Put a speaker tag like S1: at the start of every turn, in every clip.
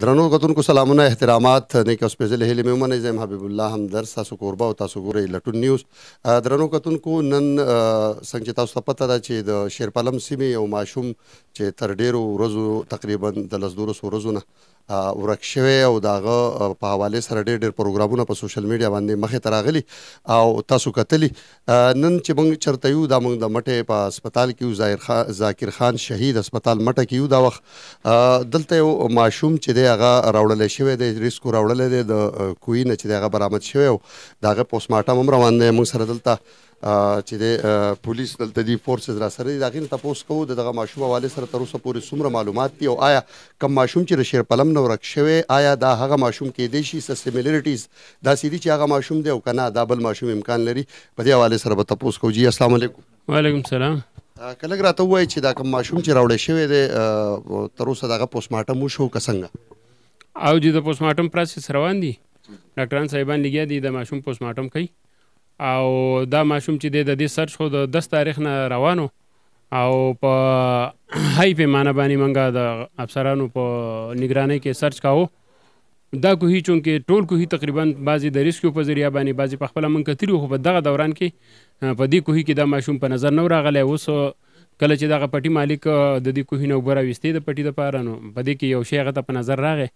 S1: درنو غتونکو سلامونه احترامات نیک اوس پیژلې هلې مې ومنه زم حبیب الله هم در تاسو کوربه او تاسو ګورئ لټون نیوز درنو غتونکو نن څنګه تاسو ته پته ده چې د شیرپلم سیمه یو ماشوم چې تر ډیرو ورځو تقریبا د لزدورو ورځو نه ورک شوی او داغه په حواله سره ډېر ډېر پروګرامونه په سوشل میډیا باندې مخه تراغلي او تاسو کتلی نن چې موږ چرته یو د موږ د مټه په هسپتال کې یو ظاهر خان ذاکر خان شهید هسپتال مټه کې یو دا وخت دلته یو ماشوم چې دی هغه راوړل شوی دی ریسکو راوړل دی د کوی نه چې هغه برامت شوی او داغه پوسټ مارټم هم روان دی موږ سره دلته چې د پولیس دلته دی فورسز را سره دا غین تاسو کوو دغه ماشوم والي سره تر اوسه پورې څومره معلومات دي او آیا کم ماشوم چې شیر پلم نو رک شوی آیا دا هغه ماشوم کې دی شي سیمیلریټیز دا سیدی چې هغه ماشوم دی او کنه دا بل ماشوم امکان لري په دې حواله سره به تاسو کوو جی السلام علیکم
S2: وعلیکم السلام
S1: کله راته وای چې دا کم ماشوم چې راوړې شوی دی تر اوسه دغه پوسټ مارټم وشو کسنګ
S2: او چې د پوسټ مارټم پروسس روان دی ډاکټران صاحبان لګیا دي د ماشوم پوسټ مارټم کوي او دا ماشوم چې د دې سرچ خو د 10 تاریخ نه روانو او په هاي پیمانه باندې منګه د افسرانو په نگرانۍ کې سرچ کاوه دا کوهی چون کې ټول کوهی تقریبا بعضی د ریسکیو په ذریعہ باندې بعضی په خپل من کتیرو خو په دغه دوران کې په دې کوهی کې دا ماشوم په نظر نه راغلی اوس کله چې دغه پټي مالک د دې کوهی نه وبره وستې د پټي د پاره نو په دې کې یو شی هغه ته په نظر راغی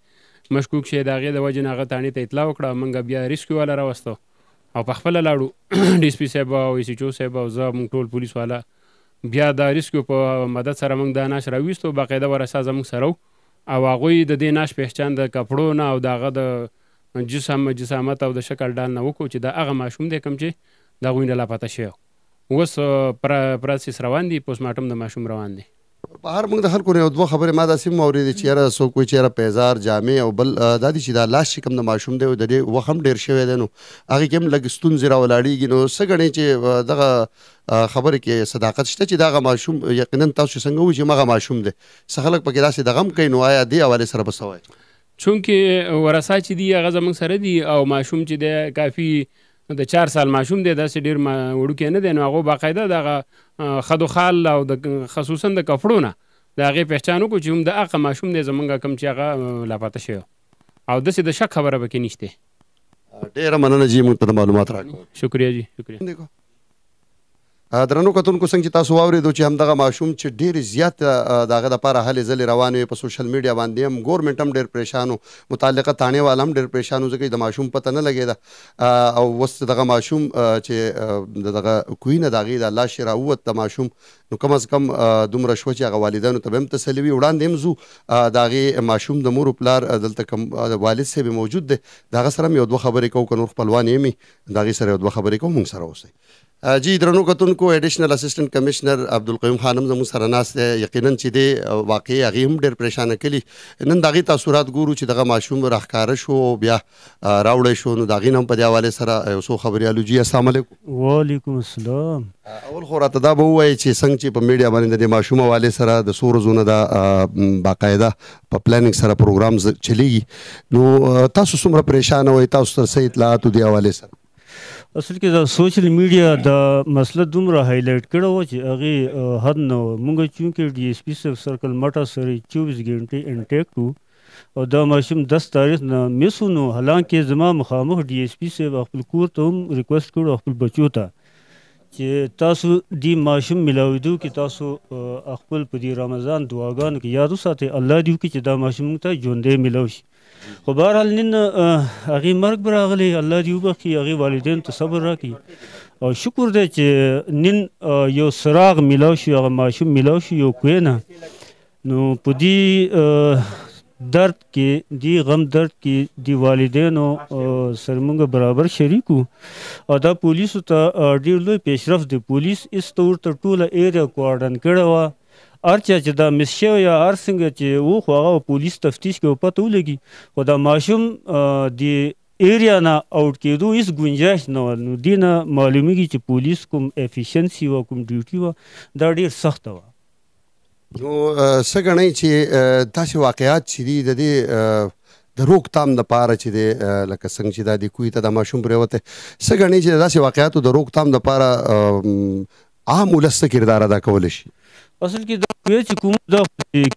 S2: مشکوک شي د هغې د وجې نه هغه تاڼې ته اطلاع وکړه موږ بیا ریسکیو والا راوسته او په خپله لاړو ډي سي پي صاحب او ایس ایچ او صاحب او زه موږ ټول پولیس والا بیا د ریسکیو په مدد سره موږ دا ناش راویستو باقاعده ورسه زموږ سره او هغوی د دې ناش پېښچان د کپړو نه او د هغه د جسم جسامت او د شکل ډال نه وکړو چې دا هغه ماشوم دی کوم چې د هغوی نه لا پته شوی اوس پر پراسیس روان دی پوسټ مارټم د ماشوم روان دی
S1: بهر موږ د خلکو نه دوه خبرې ما داسې مو اورېدې چې یاره څوک وایي چې یاره پیزار جامع او بل دا دي چې دا لاس چې کوم د ماشوم دی د دې وخم ډیر شوی دی نو هغه کوم لګ ستونزې راولاړیږي نو څه غړي چې دغه خبره کې صداقت شته چې دا ماشوم یقینا تاسو څنګه وایي چې مغه ماشوم دی څه خلک پکې داسې دغم کوي نو آیا دی حواله سره بسوي
S2: چونکه ورسا چې دی هغه زمنګ سره دی او ماشوم چې دی کافی نو د چار سال ماشوم دی داسې ډیر وړوکی نه دی نو هغو باقاعده دغه خدوخال او د خصوصا د کپړو نه د هغې پهچان وکړو چې هم د هغه ماشوم دی زمونږ کم چې هغه لاپاته شوی او داسې د شک خبره پکې نشته
S1: ډیره مننه جی موږ ته معلومات راکړه شکریه جی شکریه درنو کتونکو څنګه چې تاسو واوري دوی چې همدغه ماشوم چې ډیر زیات داغه د پاره حل زل روانه په سوشل میډیا باندې هم ګورمنټ هم ډیر پریشانو متعلقه تانه والم ډیر پریشانو ځکه د ماشوم پته نه لګیدا او وس دغه ماشوم چې دغه کوینه داغه د الله شي راوت د ماشوم نو کم از کم دومره شو چې هغه والدینو ته هم تسلی وړاندې هم زو داغه ماشوم د مور پلار دلته کم والد سه به موجود دی داغه سره یو دوه خبرې کوو کنو خپلوان یې داغه سره یو دوه خبرې کوو مونږ سره اوسه جی درنو کتونکو ایډیشنل اسسټنټ کمشنر عبدالقیوم خانم زمو سره ناس دی یقینا چې دی واقعي هغه هم ډېر پریشان کړي نن داغي تاثیرات ګورو چې دغه ماشوم راخکار شو بیا راوړې شو نو داغي نوم په دی حواله سره اوسو خبري الو جی السلام علیکم وعلیکم السلام اول خو راته دا به وایي چې څنګه چې په میډیا باندې د ماشوم حواله سره د سور زونه دا باقاعده په پلانینګ سره پروګرام چلیږي نو تاسو څومره پریشان وای تاسو سره اطلاعات دی حواله سره
S3: اصل کې دا سوشل میډیا دا مسله دومره هایلایټ کړه و چې هغه حد نه مونږ چونکه ډي اس پی سب سرکل مټا سره 24 غنټه انټیک وو او دا ماشوم 10 تاریخ نه میسونو حالانکه زما مخامخ ډي اس پی سب خپل کور ته هم ریکوست کړو خپل بچو ته چې تاسو دی ماشوم ملاویدو کې تاسو خپل په دې رمضان دعاګانو کې یاد وساتئ الله دې وکړي چې دا ماشوم ته ژوندې ملو شي خو بهرحال نن هغې مرګ به راغلی الله دې وبخي هغې والدینو ته صبر راکړي او شکر دی چې نن یو څراغ میلاو شي هغه ماشوم میلاو شي یو کوی نه نو په دې درد کې دی غم درد کې دی والدینو سره موږ برابر شریکو او دا پولیسو ته ډیر لوی پیشرف دی پولیس اس تور ته ټوله ایریا کوارډن کړه ارچا چې دا مسشه یا ار څنګه چې و خو هغه پولیس تفتیش کوي پته ولګي خو دا ماشوم دی ایریا نه اوټ کېدو هیڅ گنجائش نه و نو دینه معلومیږي چې پولیس کوم افیشنسي و کوم ډیوټي و
S1: دا ډیر سخت و نو سګنۍ چې تاسو واقعیات چې دی د دې د روک تام د پاره چې د لکه څنګه چې د کوی ته د ماشوم پرېوته سګنی چې داسې واقعیاتو د روک تام د پاره عام ولسته کردار ادا کول شي
S3: اصل کې دا وی چې کوم دا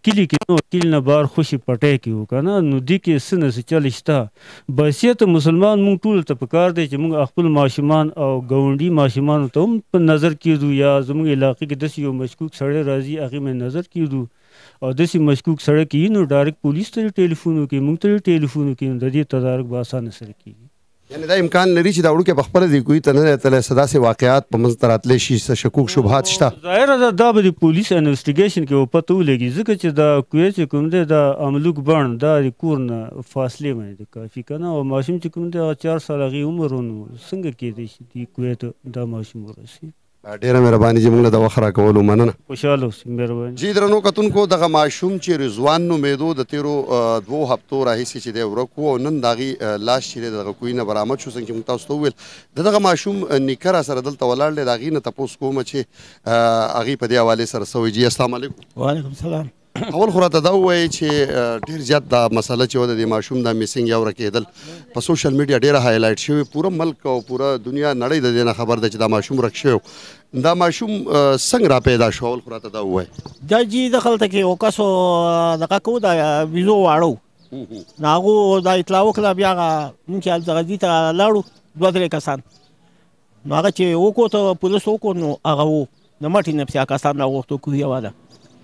S3: کلی کې نو کلی نه بار خوشي پټه کې وکنه نو دې کې سن سره چل شته بسیت مسلمان مونږ ټول ته پکار دی چې مونږ خپل ماشومان او گاونډي ماشومان ته هم په نظر کېدو یا زموږ علاقې کې داسې یو مشکوک سړی راځي هغه مې نظر کېدو او داسې مشکوک سړی کې نو ډایرک پولیس ته ټلیفون وکړي مونږ ته ټلیفون وکړي د دې تدارک به اسانه سره کیږي
S1: یعنی دا امکان لري چې دا وړوکی په خپل دی کوي تنه تل صدا سي واقعات په منځ تراتلې شي شکوک شبهات شته ظاهر
S3: ده دا به پولیس انویسټیګیشن کې پته ولګي ځکه چې دا کوی چې کوم دی دا املوک بڼ دا کور نه فاصله باندې دی کافي کنه او ماشوم چې کوم دی 4 ساله غي عمرونو څنګه کې دی کوی ته دا ماشوم ورسی
S1: ډیره مهرباني چې موږ له د وخت راکولو مننه خوشاله اوسئ مهرباني جی درنو کتونکو دغه ماشوم چې رضوان نومېدو د تیرو دوو هفتو راهیسې چې دی ورک وو او نن د هغې لاش چې دی د هغه کوی نه برامد شو څنګه چې موږ تاسو ته وویل د دغه ماشوم نیکه راسره دلته ولاړ دی د هغې نه تپوس کومه چې هغې په دې حوالې سره څه وایي جی السلام علیکم وعلیکم سلام اول خو راته دا ووایي چې ډېر زیات دا مسله چې د دې ماشوم دا میسنګ یو رکېدل په سوشل میډیا ډېره هایلایټ شوی پوره ملک او پوره دنیا نړۍ د دې نه خبر ده چې دا ماشوم رک شوی دا ماشوم څنګه را پیدا شو اول خو راته دا ووایي دا جی دخل ته کې وکاسو دغه کو دا ویزو واړو
S4: ناغو دا اطلاع وکړه بیا موږ چې الزغدي ته لاړو دوه درې کسان نو هغه چې وکړو ته پولیس وکړو نو هغه وو د مټې نه پسې کسان راغوښتو کوهیه
S1: واده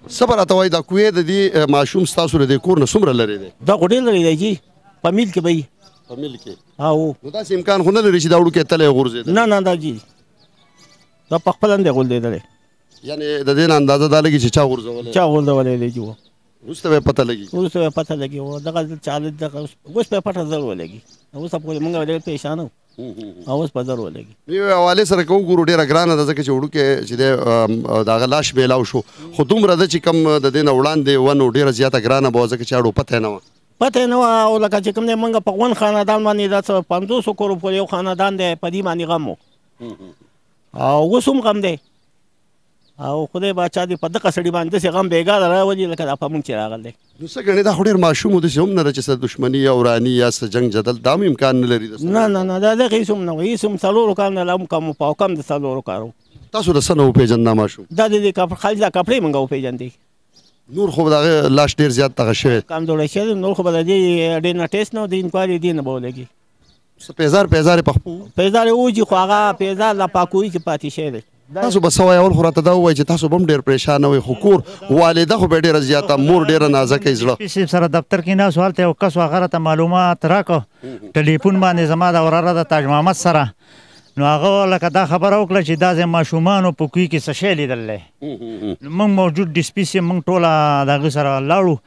S1: صبر اته وای دا کوې د دې ماشوم ستاسو له دې کور نه څومره لري دی دا غوډې لري دی جی په میل کې به په میل کې هاو نو دا امکان خو نه لري چې دا وړو کې تلې غورځي
S4: نه نه دا جی دا په خپل اندې غول دی یعنی د دې اندازه دا لګي چې چا غورځولې چا غورځولې دی جی اوس ته پته لګي اوس ته پته لګي او دغه چاله دغه اوس په پته زر ولګي اوس په موږ ولې پېښانو او اوس په زر ولګي
S1: یو حواله سره کو ګورو ډیره ګرانه ده ځکه چې وړو کې چې دغه لاش بیلاو شو خو دومره ده چې کم د دین وړاندې ونه ډیره زیاته ګرانه بوزه کې چاړو پته نه
S4: پته نه او لکه چې کوم دې منګه په ون خاندان باندې د 500 کورو په یو خاندان دی په دې باندې
S1: غمو
S4: او وسوم غم دی او خدای بچا دې په دغه سړي باندې سي غم بیګا راوړي لکه دا په مونږ چې راغل دی
S1: نو څه غني دا خډیر ماشوم د هم نه چې سره دښمنی او رانی یا سره جنگ جدل دا امکان نه لري
S4: نه نه نه دا دغه سم نه وي سم څلور کال نه لم کوم په کم د څلور کارو
S1: تاسو د سنو پیجن نه ماشوم
S4: دا دې کفر خالي دا کپړې منګو پیجن دی
S1: نور خو دغه لاش ډیر زیات تغه شوی
S4: کم جوړ شوی نور خو د دې ډیر نه ټیسټ نو د انکوایري دین به ولګي
S1: پیزار پیزار په خپل
S4: پیزار او جی خو هغه پیزار لا پاکوي چې پاتې شوی دی
S1: تاسو به سوای اول خو راته دا ووایي چې تاسو به هم ډېر پریشانه وئ خو کور والده خو به یې ډېره زیاته مور ډېره نازکه یې
S5: زړه سره دفتر کې ناست هلته یو کس هغه راته معلومات راکړ ټلیفون باندې زما د وراره د تاج محمد سره نو هغه لکه دا خبره وکړه چې دا زه ماشومان په کوی کې څه شی لیدلې موږ موجود ډیسپیس موږ ټوله دغه سره لاړو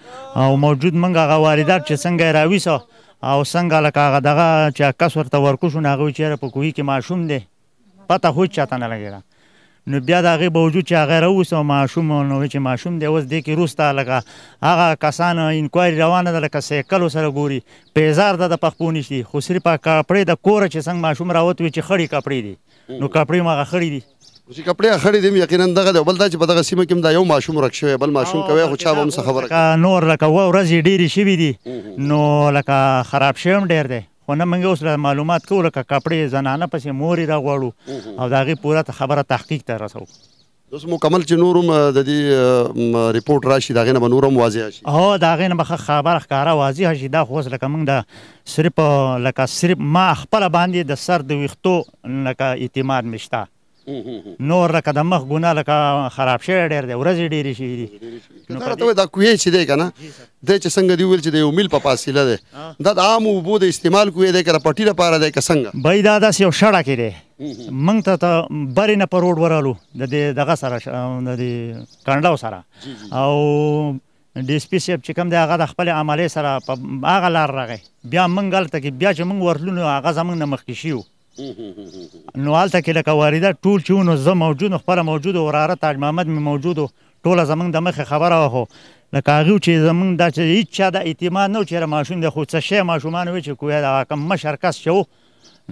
S5: او موجود موږ هغه واردات چې څنګه راويسو او څنګه لکه هغه دغه چې کس ورته ورکو شو هغه چیرې په کوی کې ماشوم دی پته هیڅ چاته نه لګیږي نو بیا د هغه باوجود چې هغه راوس او ماشوم نو چې ماشوم دی اوس د کې روسته لګه هغه کسان انکوایري روانه ده لکه سیکل سره ګوري پیزار د پخپونی شي خو سری په کپړې د کور چې څنګه ماشوم راوت وي چې خړې کپړې دي نو کپړې ما خړې دي
S1: چې کپړې خړې دي یقینا دغه دی بل دا چې په دغه سیمه کې دا یو ماشوم راک شوی بل ماشوم کوي خو چا به هم خبره
S5: نور لکه و ورځې ډېری شوی دي نو لکه خراب شوم ډېر دی خو نه منګه اوس را معلومات کوله که کپړې زنانه پسې موري را غواړو او داغه پوره خبره تحقیق ته رسو
S1: اوس مکمل چې نورم د دې ریپورت راشي دا غنه نورم واضح شي
S5: هو دا غنه مخه خبر ښکارا واضح شي دا خو لکه موږ دا صرف لکه صرف ما خپل باندې د سر د ویختو لکه اعتماد مشته نور لکه د مخ ګونه لکه خراب شي ډېر دی ورځ
S1: ډېری شي نو دا ته دا کوی چې دی کنه د چې څنګه دی ویل چې د یو میل په فاصله ده دا د عام وبو د استعمال کوی دی کنه پټی لپاره دی که څنګه بای دا داس یو شړه کې دی
S5: منګ ته برې نه پروړ ورالو د دغه سره د کانډاو سره او ډیسپی سیب چې کوم دی هغه د خپل عملې سره په هغه لار راغی بیا منګل ته کې بیا چې موږ ورتلو نو هغه زمونږ نه مخکې شیو نو هلته کې لکه وارده ټول چې نو زه موجود خپله موجود وراره تاج محمد مې موجود ټول زمنګ د مخه خبره واخو لکه هغه چې زمنګ د هیڅ چا د اعتماد نه چیرې ماشوم د خو څه شی ماشومان و چې کوی دا کم مشرکس شو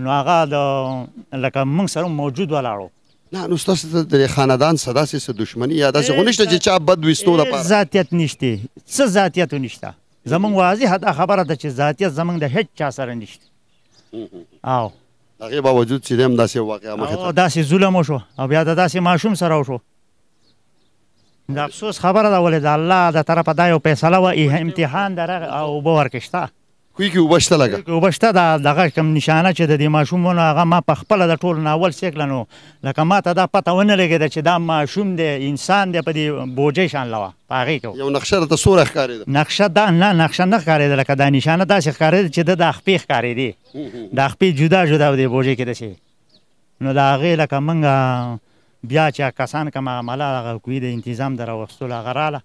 S5: نو هغه د لکه موږ سره موجود ولاړو
S1: نه نو تاسو د خاندان صدا سي دښمنی یا داسې غونښت چې چا بد وستو لپاره ذاتیت نشته څه ذاتیت نشته زمنګ واضح دا خبره ده
S5: چې ذاتیت زمنګ د هیڅ چا سره
S1: نشته او هغه باوجود چې دیم داسې واقعا مخه
S5: داسې ظلم شو او بیا داسې ماشوم سره شو د افسوس خبره ده ولې د الله د طرفه دا یو فیصله و امتحان درغه او به ورکشته
S1: کوی کې وبشته لګه
S5: وبشته دا دغه کم نشانه چې د دې ماشومونو هغه ما په خپل د ټول ناول سیکلنو لکه ما ته دا پته ونه لګیده چې دا ماشوم دی انسان دی په دې بوجه
S1: شان لوه پاره کې یو نقشه ته سور ښکارېده
S5: نقشه دا نه نقشه نه ښکارېده لکه دا نشانه داسې ښکارېده چې د خپې ښکارېدي د خپې جدا جدا دی بوجه کې دسی نو دا غې لکه منګه بیا چې کسان کوم عمله هغه کوي د انتظام در وستل هغه رااله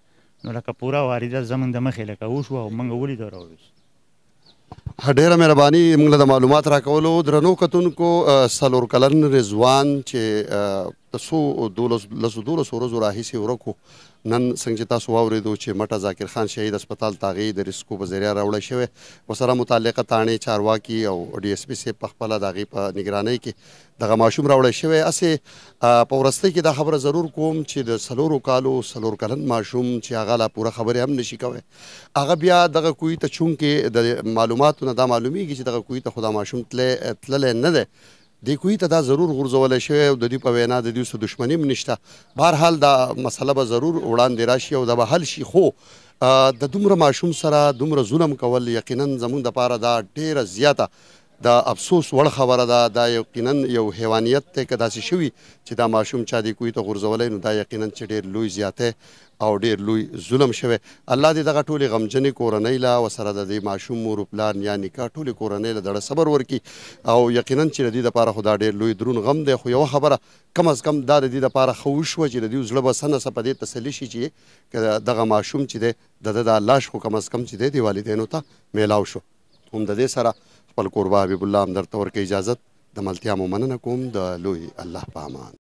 S5: نو لکه پوره واریده زمونږ د مخې لکه وشو او موږ ولید راوړو
S1: ډیره مهرباني موږ د معلومات راکولو درنو کتونکو سلور کلن رضوان چې تاسو دولس لس دولس ورځو راهیسي ورکو نن څنګه چې تاسو واوریدو چې مټه ذاکر خان شهید هسپتال تاغي د ریسکو وزیریا راوړل شوی وسره متعلقه تانه چارواکي او ډي اس پي سي په خپل داغي په نگرانۍ کې دغه ماشوم راوړل شوی اسې په ورستۍ کې دا خبره ضرور کوم چې د سلورو کالو سلور کلن ماشوم چې هغه لا پوره خبره هم نشي کوي هغه بیا دغه کوی ته چون کې د معلوماتو نه دا معلومیږي چې دغه کوی ته خدا ماشوم تل تل نه ده د کوی ته دا ضرور غورځول شي او د دې په وینا د دې سره دښمنی منشته بهر حال دا مسله به ضرور وړاندې راشي او دا به حل شي خو د دومره ماشوم سره دومره ظلم کول یقینا زمونږ د پاره دا ډیره زیاته دا افسوس وړ خبره ده دا یقینا یو حیوانیت ته که داسې شوي چې دا ماشوم چا دی کوی ته غورځولی نو دا یقینا چې ډیر لوی زیاته او ډیر لوی ظلم شوی الله دې دغه ټولې غمجنې کورنۍ لا وسره د دې ماشوم مور پلان یا نکاح ټولې کورنۍ له دړه صبر ورکي او یقینا چې د دې لپاره خدا ډیر لوی درون غم دی خو یو خبره کم از کم دا د دې لپاره خو شو چې د دې زړه بسنه سپه دې تسلی شي چې دغه ماشوم چې دی د د الله شو کم از کم چې دی دی والدینو ته میلاو شو هم د دې سره خپل کوربه حبیب الله همدرد ته ورکه اجازه د ملتیا مو مننه کوم د لوی الله په امان